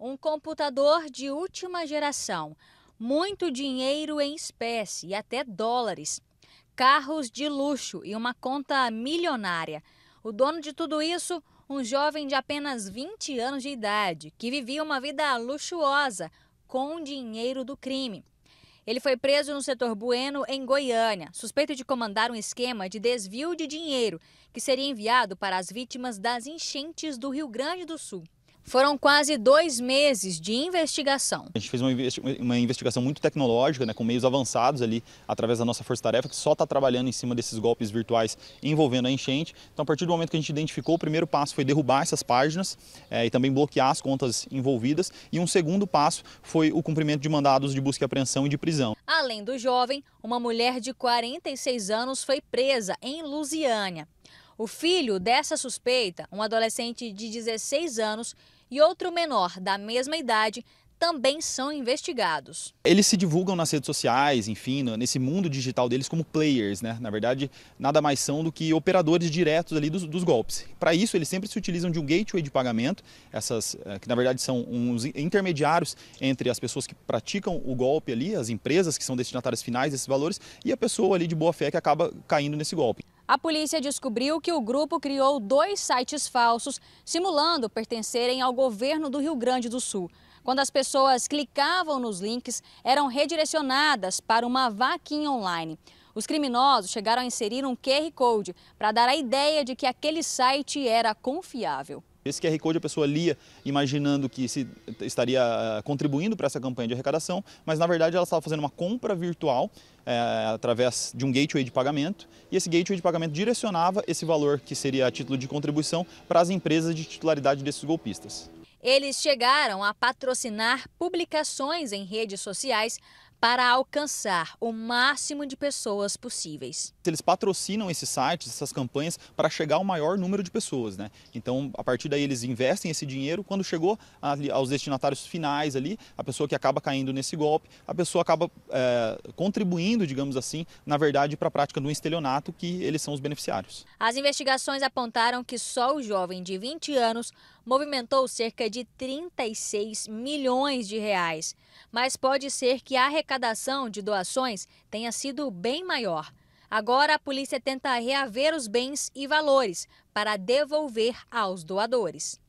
um computador de última geração, muito dinheiro em espécie e até dólares, carros de luxo e uma conta milionária. O dono de tudo isso, um jovem de apenas 20 anos de idade, que vivia uma vida luxuosa com dinheiro do crime. Ele foi preso no setor Bueno, em Goiânia, suspeito de comandar um esquema de desvio de dinheiro que seria enviado para as vítimas das enchentes do Rio Grande do Sul. Foram quase dois meses de investigação. A gente fez uma, investigação muito tecnológica, né, com meios avançados ali, através da nossa força-tarefa, que só está trabalhando em cima desses golpes virtuais envolvendo a enchente. Então, a partir do momento que a gente identificou, o primeiro passo foi derrubar essas páginas é, e também bloquear as contas envolvidas. E um segundo passo foi o cumprimento de mandados de busca e apreensão e de prisão. Além do jovem, uma mulher de 46 anos foi presa em Lusiânia. O filho dessa suspeita, um adolescente de 16 anos, e outro menor da mesma idade também são investigados. Eles se divulgam nas redes sociais, enfim, nesse mundo digital deles como players, né? Na verdade, nada mais são do que operadores diretos ali dos, dos golpes. Para isso, eles sempre se utilizam de um gateway de pagamento, essas eh, que na verdade são uns intermediários entre as pessoas que praticam o golpe ali, as empresas que são destinatárias finais desses valores e a pessoa ali de boa fé que acaba caindo nesse golpe a polícia descobriu que o grupo criou dois sites falsos simulando pertencerem ao governo do Rio Grande do Sul. Quando as pessoas clicavam nos links, eram redirecionadas para uma vaquinha online. Os criminosos chegaram a inserir um QR Code para dar a ideia de que aquele site era confiável. Esse QR Code a pessoa lia imaginando que se estaria eh, contribuindo para essa campanha de arrecadação, mas na verdade ela estava fazendo uma compra virtual é, através de um gateway de pagamento e esse gateway de pagamento direcionava esse valor que seria a título de contribuição para as empresas de titularidade desses golpistas. Eles chegaram a patrocinar publicações em redes sociais para alcançar o máximo de pessoas possíveis. Eles patrocinam esses sites, essas campanhas, para chegar ao maior número de pessoas, né? Então, a partir daí, eles investem esse dinheiro. Quando chegou aos destinatários finais ali, a pessoa que acaba caindo nesse golpe, a pessoa acaba é, contribuindo, digamos assim, na verdade, para a prática do estelionato, que eles são os beneficiários. As investigações apontaram que só o jovem de 20 anos movimentou cerca de 36 milhões de reais. Mas pode ser que a arrecadação arrecadação de doações tenha sido bem maior. Agora a polícia tenta reaver os bens e valores para devolver aos doadores.